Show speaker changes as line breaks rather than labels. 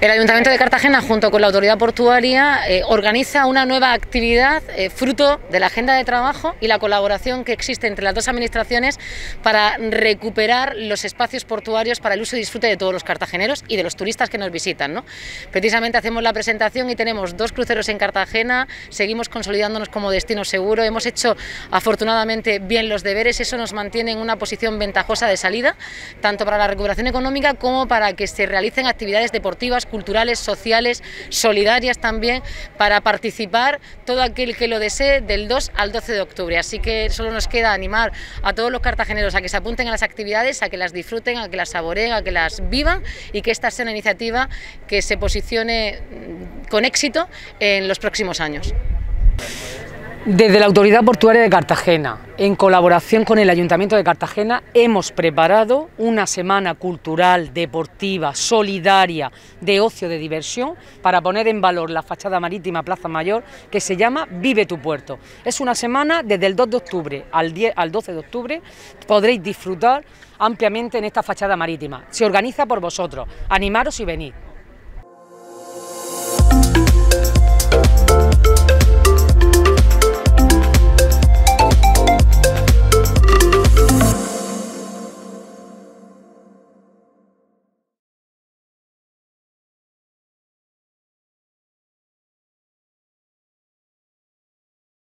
El Ayuntamiento de Cartagena, junto con la Autoridad Portuaria, eh, organiza una nueva actividad eh, fruto de la agenda de trabajo y la colaboración que existe entre las dos administraciones para recuperar los espacios portuarios para el uso y disfrute de todos los cartageneros y de los turistas que nos visitan. Precisamente hacemos la presentación y tenemos dos cruceros en Cartagena, seguimos consolidándonos como destino seguro, hemos hecho afortunadamente bien los deberes, eso nos mantiene en una posición ventajosa de salida, tanto para la recuperación económica como para que se realicen actividades deportivas culturales, sociales, solidarias también, para participar todo aquel que lo desee del 2 al 12 de octubre. Así que solo nos queda animar a todos los cartageneros a que se apunten a las actividades, a que las disfruten, a que las saboreen, a que las vivan y que esta sea una iniciativa que se posicione con éxito en los próximos años.
Desde la Autoridad Portuaria de Cartagena, en colaboración con el Ayuntamiento de Cartagena, hemos preparado una semana cultural, deportiva, solidaria, de ocio, de diversión, para poner en valor la fachada marítima Plaza Mayor, que se llama Vive tu Puerto. Es una semana desde el 2 de octubre al, 12 de octubre, podréis disfrutar ampliamente en esta fachada marítima. Se organiza por vosotros, animaros y venid.